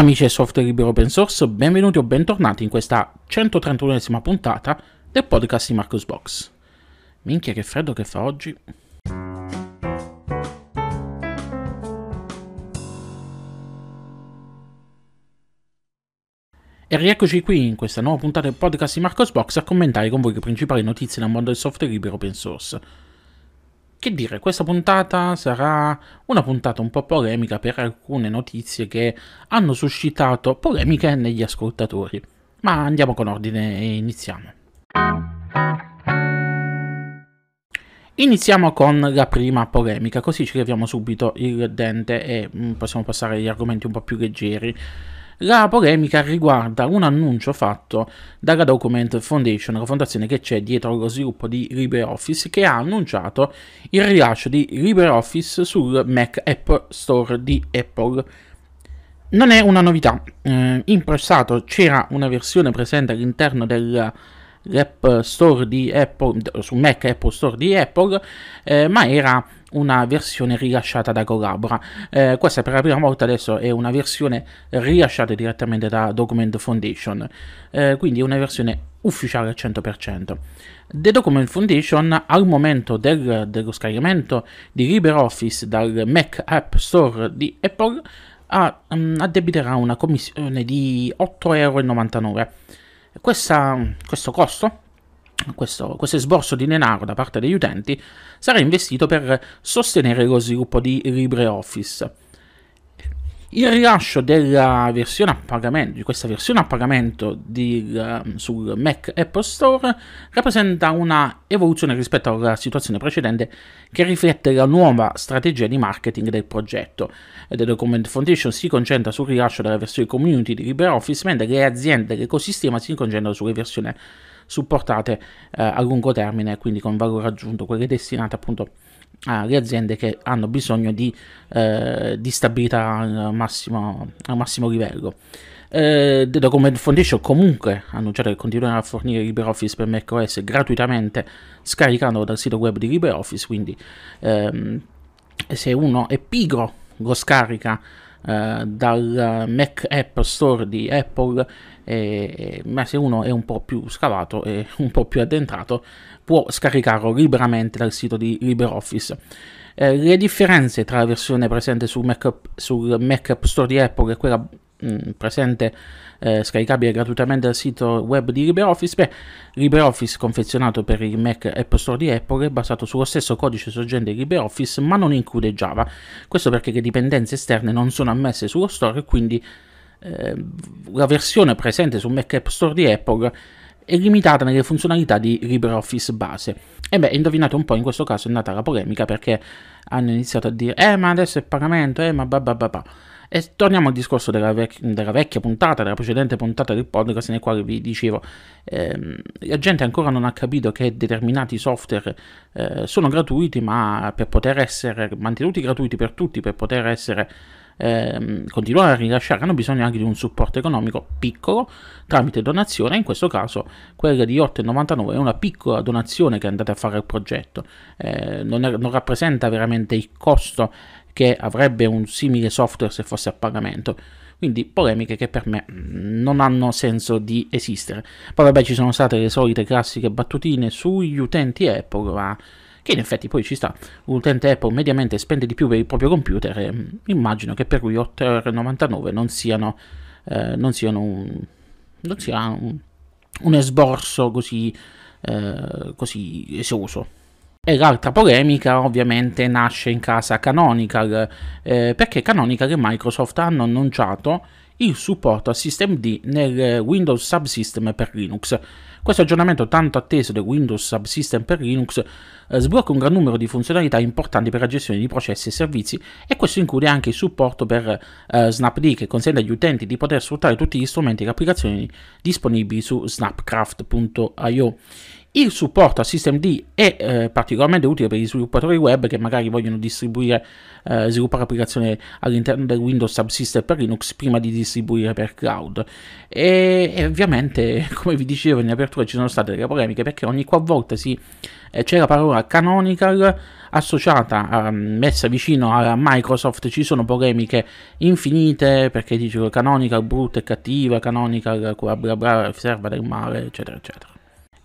Amici del software libero open source, benvenuti o bentornati in questa 131esima puntata del podcast di Marcus Box. Minchia che freddo che fa oggi. E rieccoci qui in questa nuova puntata del podcast di Marcos Box a commentare con voi le principali notizie dal mondo del software libero open source. Che dire, questa puntata sarà una puntata un po' polemica per alcune notizie che hanno suscitato polemiche negli ascoltatori. Ma andiamo con ordine e iniziamo. Iniziamo con la prima polemica, così ci leviamo subito il dente e mm, possiamo passare agli argomenti un po' più leggeri. La polemica riguarda un annuncio fatto dalla Document Foundation, la fondazione che c'è dietro lo sviluppo di LibreOffice, che ha annunciato il rilascio di LibreOffice sul Mac App Store di Apple. Non è una novità, eh, in passato c'era una versione presente all'interno del l'App Store di Apple, su Mac Apple Store di Apple, eh, ma era una versione rilasciata da Collabora. Eh, questa per la prima volta adesso è una versione rilasciata direttamente da Document Foundation, eh, quindi una versione ufficiale al 100%. The Document Foundation al momento del, dello scaricamento di LibreOffice dal Mac App Store di Apple ha, um, addebiterà una commissione di 8,99 euro questa, questo costo questo, questo, esborso di denaro da parte degli utenti sarà investito per sostenere lo sviluppo di LibreOffice il rilascio della versione a pagamento, di questa versione a pagamento di, uh, sul Mac Apple Store rappresenta una evoluzione rispetto alla situazione precedente che riflette la nuova strategia di marketing del progetto. The Document Foundation si concentra sul rilascio della versione community di LibreOffice, mentre le aziende e l'ecosistema si concentrano sulle versioni supportate eh, a lungo termine, quindi con valore aggiunto, quelle destinate appunto a alle aziende che hanno bisogno di, eh, di stabilità al massimo, al massimo livello. Eh, The Document Foundation comunque ha annunciato che continuerà a fornire LibreOffice per macOS gratuitamente scaricandolo dal sito web di LibreOffice, quindi ehm, se uno è pigro lo scarica eh, dal Mac App Store di Apple eh, ma se uno è un po' più scavato e un po' più addentrato può scaricarlo liberamente dal sito di LibreOffice. Eh, le differenze tra la versione presente sul Mac, App, sul Mac App Store di Apple e quella mh, mm, presente eh, scaricabile gratuitamente dal sito web di LibreOffice, beh, LibreOffice confezionato per il Mac App Store di Apple è basato sullo stesso codice sorgente di LibreOffice ma non include Java, questo perché le dipendenze esterne non sono ammesse sullo store e quindi Ehm, la versione presente sul Mac App Store di Apple è limitata nelle funzionalità di LibreOffice base. E beh, indovinate un po', in questo caso è nata la polemica perché hanno iniziato a dire eh ma adesso è pagamento, eh ma babababà. Ba, ba, e torniamo al discorso della, vec- della, vecchia puntata, della precedente puntata del podcast, nel quale vi dicevo, ehm, la gente ancora non ha capito che determinati software eh, sono gratuiti, ma per poter essere mantenuti gratuiti per tutti, per poter essere ehm, continuare a rilasciare, hanno bisogno anche di un supporto economico piccolo tramite donazione. In questo caso, quella di 8,99 è una piccola donazione che andate a fare al progetto, eh, non, è, non rappresenta veramente il costo che avrebbe un simile software se fosse a pagamento. Quindi polemiche che per me non hanno senso di esistere. Poi vabbè ci sono state le solite classiche battutine sugli utenti Apple, ma che in effetti poi ci sta. L'utente Apple mediamente spende di più per il proprio computer e mm, immagino che per lui 8,99€ non siano, eh, non siano un, non sia un, un esborso così, eh, così esoso. E l'altra polemica ovviamente nasce in casa Canonical, eh, perché Canonical e Microsoft hanno annunciato il supporto a SystemD nel Windows Subsystem per Linux. Questo aggiornamento tanto atteso del Windows Subsystem per Linux eh, sblocca un gran numero di funzionalità importanti per la gestione di processi e servizi e questo include anche il supporto per eh, SnapD che consente agli utenti di poter sfruttare tutti gli strumenti e le applicazioni disponibili su snapcraft.io. Il supporto a systemd è eh, particolarmente utile per gli sviluppatori web che magari vogliono distribuire, eh, sviluppare applicazioni all'interno del Windows Subsystem per Linux prima di distribuire per cloud. E, e, ovviamente, come vi dicevo in apertura, ci sono state delle polemiche perché ogni qualvolta si, eh, c'è la parola canonical associata, a, ehm, messa vicino a Microsoft, ci sono polemiche infinite perché dicono canonical brutta e cattiva, canonical bla bla bla, serva del male, eccetera, eccetera.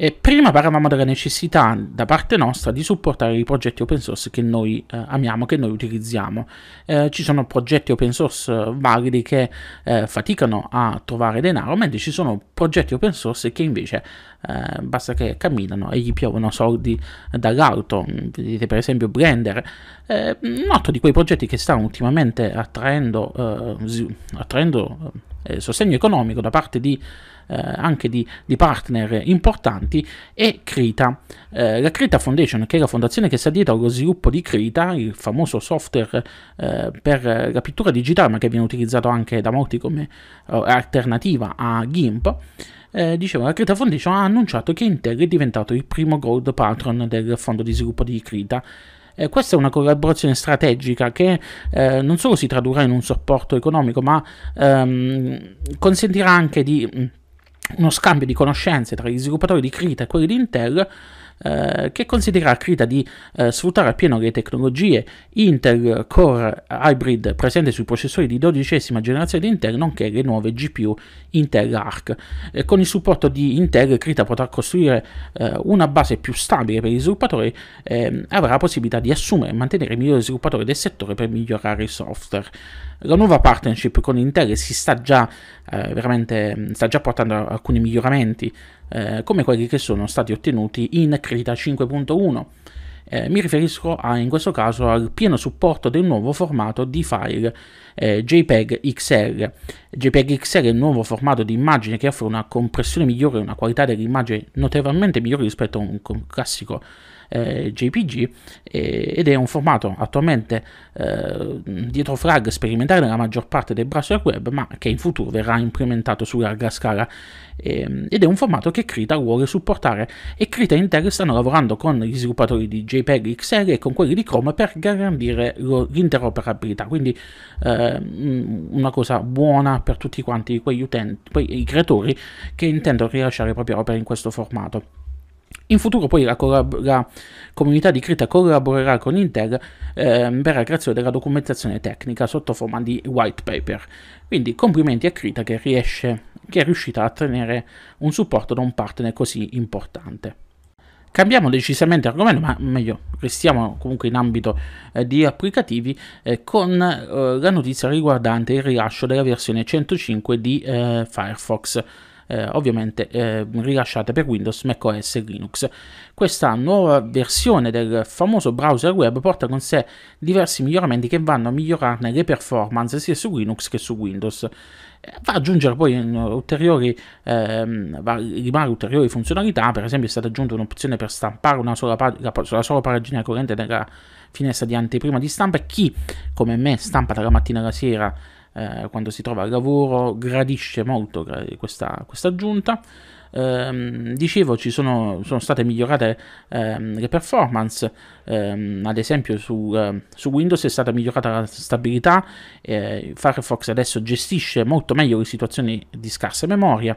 E prima parlavamo della necessità da parte nostra di supportare i progetti open source che noi eh, amiamo, che noi utilizziamo. Eh, ci sono progetti open source eh, validi che eh, faticano a trovare denaro, mentre ci sono progetti open source che invece eh, basta che camminano e gli piovono soldi dall'alto. Mm, vedete per esempio Blender, eh, un altro di quei progetti che stanno ultimamente attraendo, eh, attraendo eh, sostegno economico da parte di, eh, anche di, di, partner importanti e Krita. Eh, la Krita Foundation, che è la fondazione che sta dietro allo sviluppo di Krita, il famoso software eh, per la pittura digitale, ma che viene utilizzato anche da molti come eh, alternativa a GIMP. Eh, dicevo, la Krita Foundation ha annunciato che Intel è diventato il primo gold patron del fondo di sviluppo di Krita eh, questa è una collaborazione strategica che eh, non solo si tradurrà in un supporto economico, ma ehm, consentirà anche di, mm, uno scambio di conoscenze tra gli sviluppatori di Krita e quelli di Intel eh, che considererà Krita di eh, sfruttare appieno le tecnologie Intel Core Hybrid presenti sui processori di dodicesima generazione di Intel, nonché le nuove GPU Intel Arc. Eh, con il supporto di Intel, Krita potrà costruire eh, una base più stabile per gli sviluppatori e ehm, avrà la possibilità di assumere e mantenere i migliori sviluppatori del settore per migliorare il software. La nuova partnership con Intel si sta già, eh, mm, sta già portando alcuni miglioramenti, eh, come quelli che sono stati ottenuti in Crita 5.1. Eh, mi riferisco a, in questo caso al pieno supporto del nuovo formato di file eh, JPEG XL. JPEG XL è un nuovo formato di immagine che offre una compressione migliore e una qualità dell'immagine notevolmente migliore rispetto a un classico eh, JPG eh, ed è un formato attualmente eh, dietro flag sperimentale nella maggior parte dei browser web ma che in futuro verrà implementato su larga scala ehm, ed è un formato che Krita vuole supportare e Krita e Intel stanno lavorando con gli sviluppatori di JPEG XL e con quelli di Chrome per garantire lo, l'interoperabilità quindi ehm, una cosa buona per tutti quanti quegli utenti, quei creatori che intendono rilasciare le proprie opere in questo formato. In futuro poi la, collab- la comunità di Krita collaborerà con Intel ehm, per la creazione della documentazione tecnica sotto forma di white paper. Quindi complimenti a Krita che, riesce, che è riuscita a ottenere un supporto da un partner così importante. Cambiamo decisamente argomento, ma meglio, restiamo comunque in ambito eh, di applicativi eh, con eh, la notizia riguardante il rilascio della versione 105 di eh, Firefox eh, ovviamente eh, rilasciate per Windows, macOS e Linux. Questa nuova versione del famoso browser web porta con sé diversi miglioramenti che vanno a migliorarne le performance sia su Linux che su Windows. Eh, va ad aggiungere poi eh, ulteriori, ehm, va ulteriori funzionalità, per esempio è stata aggiunta un'opzione per stampare una sola, pag- la, sola pagina corrente della finestra di anteprima di stampa e chi come me stampa dalla mattina alla sera eh, quando si trova al lavoro, gradisce molto questa, questa aggiunta. Ehm, dicevo, ci sono, sono state migliorate ehm, le performance, ehm, ad esempio su, eh, su, Windows è stata migliorata la stabilità, eh, Firefox adesso gestisce molto meglio le situazioni di scarsa memoria,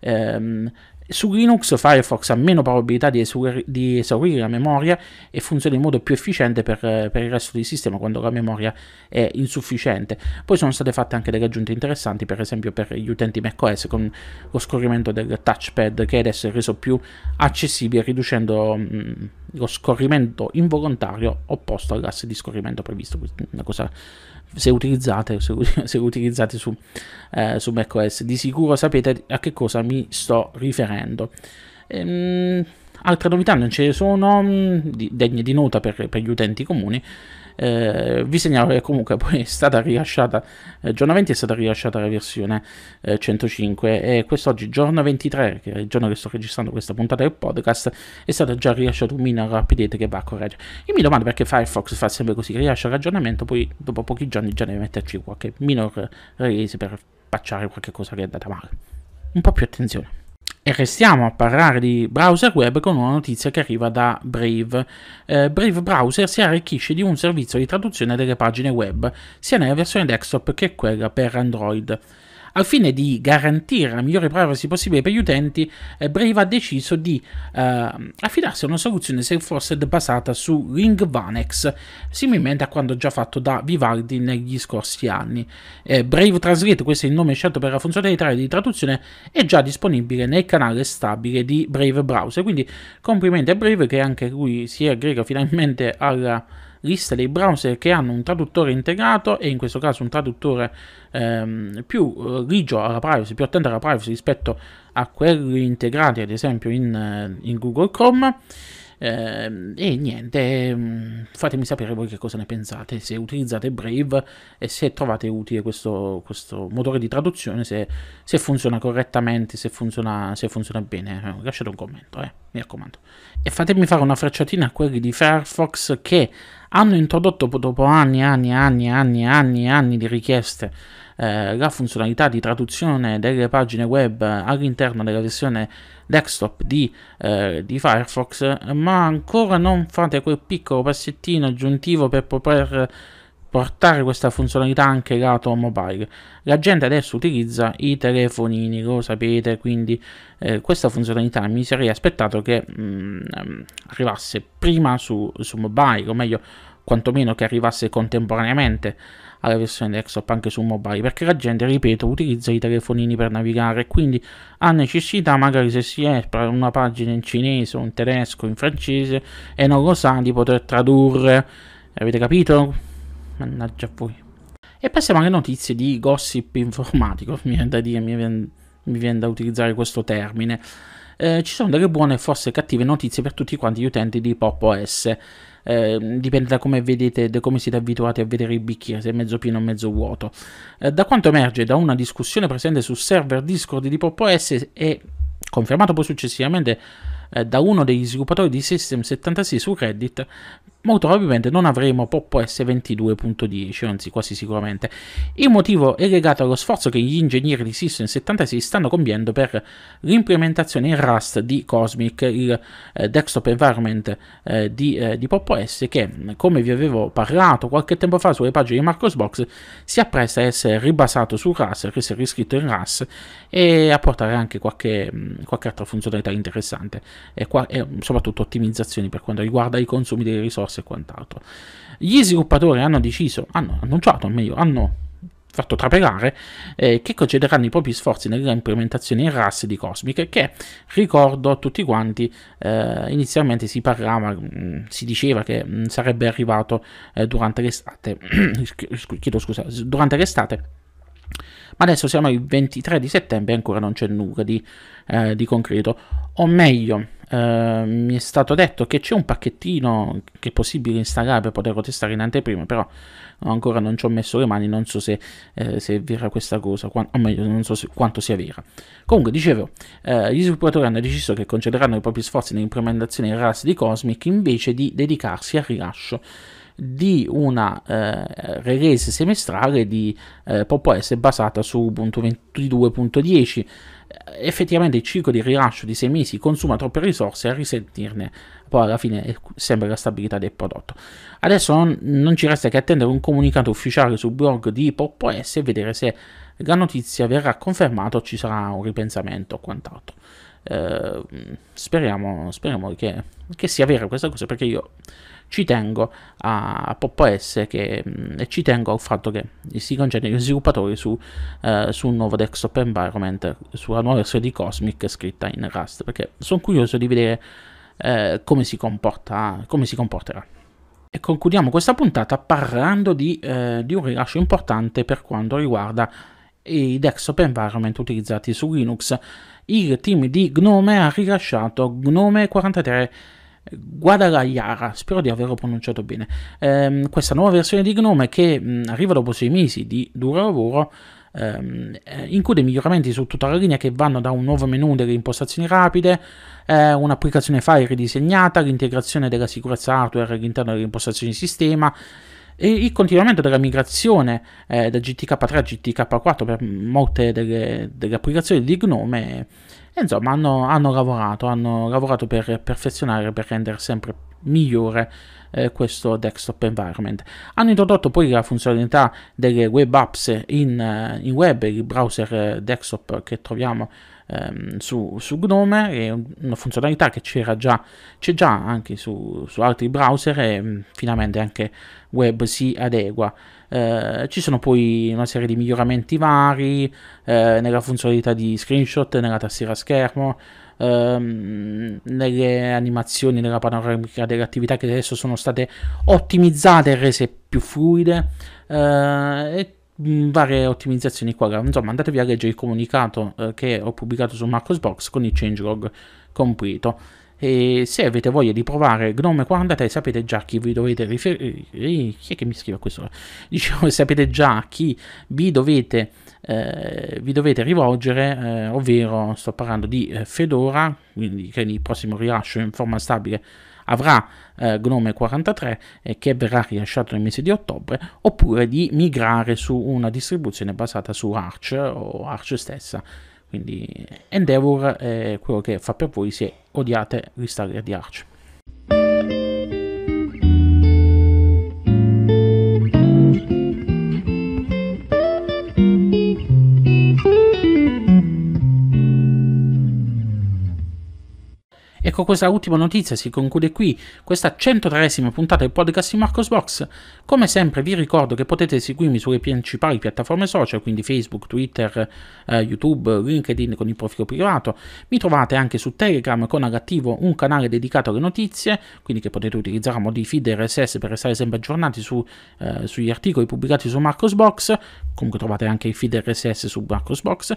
ehm, su Linux Firefox ha meno probabilità di, esaurire, di esaurire la memoria e funziona in modo più efficiente per, per, il resto del sistema quando la memoria è insufficiente. Poi sono state fatte anche delle aggiunte interessanti, per esempio per gli utenti macOS con lo scorrimento del touchpad che adesso è reso più accessibile riducendo mh, mm, lo scorrimento involontario opposto all'asse di scorrimento previsto, una cosa se utilizzate, se, se utilizzate su, eh, su macOS. Di sicuro sapete a che cosa mi sto riferendo. Ehm, altre novità non ce ne sono, mm, degne di nota per, per gli utenti comuni. Eh, vi segnalo che comunque poi è stata rilasciata, eh, giorno 20 è stata rilasciata la versione eh, 105 e quest'oggi, giorno 23, che è il giorno che sto registrando questa puntata del podcast, è stato già rilasciato un minor update che va a correggere. Io mi domando perché Firefox fa sempre così, rilascia l'aggiornamento, poi dopo pochi giorni già deve metterci qualche minor release per pacciare qualche cosa che è andata male. Un po' più attenzione. E restiamo a parlare di browser web con una notizia che arriva da Brave. Eh, Brave Browser si arricchisce di un servizio di traduzione delle pagine web, sia nella versione desktop che quella per Android. Al fine di garantire la migliore privacy possibile per gli utenti, eh, Brave ha deciso di eh, affidarsi a una soluzione Salesforce basata su Ring Vanex, similmente a quanto già fatto da Vivaldi negli scorsi anni. Eh, Brave Translate, questo è il nome scelto per la funzionalità di traduzione, è già disponibile nel canale stabile di Brave Browser, quindi complimenti a Brave che anche lui si aggrega finalmente alla lista dei browser che hanno un traduttore integrato e in questo caso un traduttore ehm, più eh, rigio alla privacy, più attento alla privacy rispetto a quelli integrati ad esempio in, eh, in Google Chrome Ehm, e niente, mm, fatemi sapere voi che cosa ne pensate, se utilizzate Brave e se trovate utile questo, questo motore di traduzione, se, se funziona correttamente, se funziona, se funziona, bene. Eh, lasciate un commento, eh, mi raccomando. E fatemi fare una frecciatina a quelli di Firefox che hanno introdotto dopo anni, anni, anni, anni, anni, anni di richieste eh, la funzionalità di traduzione delle pagine web all'interno della versione desktop di, eh, di, Firefox, ma ancora non fate quel piccolo passettino aggiuntivo per poter portare questa funzionalità anche lato mobile. La gente adesso utilizza i telefonini, lo sapete, quindi eh, questa funzionalità mi sarei aspettato che mh, mm, arrivasse prima su, su mobile, o meglio quantomeno che arrivasse contemporaneamente alla versione desktop anche su mobile, perché la gente, ripeto, utilizza i telefonini per navigare, quindi ha necessità magari se si è per una pagina in cinese in tedesco, in francese e non lo sa di poter tradurre. Avete capito? Mannaggia voi. E passiamo alle notizie di gossip informatico, mi viene da dire, mi viene, mi viene da utilizzare questo termine. Eh, ci sono delle buone e forse cattive notizie per tutti quanti gli utenti di Pop OS. Eh, dipende da come vedete, da come siete abituati a vedere il bicchiere, se è mezzo pieno o mezzo vuoto. Eh, da quanto emerge da una discussione presente sul server Discord di Pop OS e confermato poi successivamente eh, da uno degli sviluppatori di System76 su Reddit, molto probabilmente non avremo Poppo S22.10, anzi quasi sicuramente. Il motivo è legato allo sforzo che gli ingegneri di System 76 stanno compiendo per l'implementazione in Rust di Cosmic, il eh, desktop environment eh, di, eh, di Poppo S che, come vi avevo parlato qualche tempo fa sulle pagine di Marcosbox, si appresta a essere ribasato su Rust, a essere riscritto in Rust e a portare anche qualche, mm, qualche altra funzionalità interessante e, qua, e eh, soprattutto ottimizzazioni per quanto riguarda i consumi delle risorse e quant'altro. Gli sviluppatori hanno deciso, hanno annunciato, meglio, hanno fatto trapelare, eh, che concederanno i propri sforzi nella implementazione in RAS di Cosmic, che ricordo a tutti quanti, eh, inizialmente si parlava, mh, mm, si diceva che mh, mm, sarebbe arrivato eh, durante l'estate, chiedo scusa, durante l'estate, ma adesso siamo il 23 di settembre e ancora non c'è nulla di, eh, di concreto, o meglio, Ehm, mi è stato detto che c'è un pacchettino che è possibile installare per poterlo testare in anteprima, però ancora non ci ho messo le mani, non so se, eh, se è vera questa cosa, o meglio, non so se, quanto sia vera. Comunque, dicevo, eh, gli sviluppatori hanno deciso che concederanno i propri sforzi nell'implementazione di RAS di Cosmic invece di dedicarsi al rilascio di una eh, release semestrale di eh, Pop basata su Ubuntu 22.10. Effettivamente il ciclo di rilascio di 6 mesi consuma troppe risorse a risentirne poi alla fine è sempre la stabilità del prodotto. Adesso non, non ci resta che attendere un comunicato ufficiale sul blog di PopOS e vedere se la notizia verrà confermata o ci sarà un ripensamento o quant'altro. Eh, mm, speriamo, speriamo che, che, sia vera questa cosa perché io ci tengo a Pop! S che, mm, e ci tengo al fatto che si concentrano gli sviluppatori su, eh, su, un nuovo desktop environment, sulla nuova versione di Cosmic scritta in Rust, perché sono curioso di vedere eh, come, si comporta, come si comporterà. E concludiamo questa puntata parlando di, eh, di un rilascio importante per quanto riguarda i desktop environment utilizzati su Linux. Il team di Gnome ha rilasciato Gnome 43 Guadalajara, spero di averlo pronunciato bene. Ehm, questa nuova versione di Gnome che mh, arriva dopo sei mesi di duro lavoro ehm, eh, include miglioramenti su tutta la linea che vanno da un nuovo menu delle impostazioni rapide, eh, un'applicazione file ridisegnata, l'integrazione della sicurezza hardware all'interno delle impostazioni di sistema, e il continuamento della migrazione eh, da GTK3 a GTK4 per molte delle, delle applicazioni di Gnome e insomma, hanno, hanno lavorato, hanno lavorato per perfezionare, per rendere sempre migliore eh, questo desktop environment. Hanno introdotto poi la funzionalità delle web apps in, eh, in web, il browser eh, desktop che troviamo ehm, su, su, Gnome, è una funzionalità che c'era già, c'è già anche su, su altri browser e mh, mm, finalmente anche web si adegua. Eh, ci sono poi una serie di miglioramenti vari eh, nella funzionalità di screenshot, nella tastiera schermo, ehm, nelle animazioni, nella panoramica delle attività che adesso sono state ottimizzate e rese più fluide. Eh, e Mm, varie ottimizzazioni qua. Insomma, andatevi a leggere il comunicato eh, che ho pubblicato su Marcosbox con il changelog completo. E se avete voglia di provare Gnome 43 sapete già chi vi dovete riferire. Eh, eh, chi è che mi scrive a questo? Dicevo, sapete già a chi vi dovete, eh, vi dovete rivolgere, eh, ovvero sto parlando di eh, Fedora, quindi che il prossimo rilascio in forma stabile avrà eh, Gnome 43 eh, che verrà rilasciato nel mese di ottobre, oppure di migrare su una distribuzione basata su Arch eh, o Arch stessa. Quindi eh, Endeavor è quello che fa per voi se odiate l'installer di Arch. Ecco, questa ultima notizia si conclude qui, questa 103esima puntata del podcast di Marcos Box. Come sempre vi ricordo che potete seguirmi sulle principali piattaforme social, quindi Facebook, Twitter, eh, YouTube, LinkedIn con il profilo privato. Mi trovate anche su Telegram con all'attivo un canale dedicato alle notizie, quindi che potete utilizzare a modo di feed RSS per restare sempre aggiornati su, eh, sugli articoli pubblicati su Marcos Box. Comunque trovate anche il feed RSS su Marcos Box.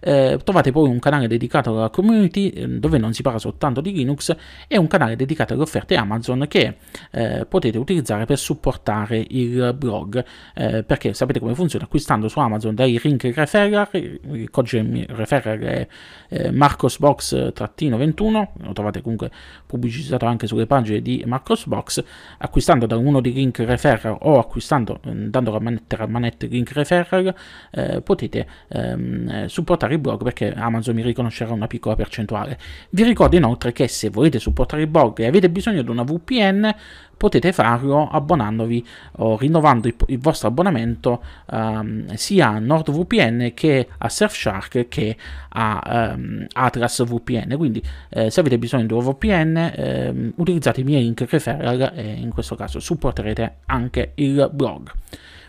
Eh, trovate poi un canale dedicato alla community eh, dove non si parla soltanto di Linux e un canale dedicato alle offerte Amazon che eh, potete utilizzare per supportare il blog eh, perché sapete come funziona acquistando su Amazon dai link referral eh, il codice referral è eh, marcosbox-21 lo trovate comunque pubblicizzato anche sulle pagine di Marcosbox acquistando da uno di link referral o acquistando mm, dando la manetta a manette link referral eh, potete ehm, supportare il blog perché Amazon mi riconoscerà una piccola percentuale vi ricordo inoltre che se volete supportare il blog e avete bisogno di una VPN, potete farlo abbonandovi o rinnovando il, il vostro abbonamento um, sia a NordVPN che a Surfshark che a um, Atlas VPN. Quindi eh, se avete bisogno di una VPN eh, utilizzate i miei link referral e in questo caso supporterete anche il blog.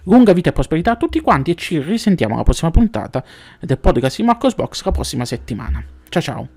Lunga vita e prosperità a tutti quanti e ci risentiamo alla prossima puntata del podcast di Marcos Box la prossima settimana. Ciao ciao!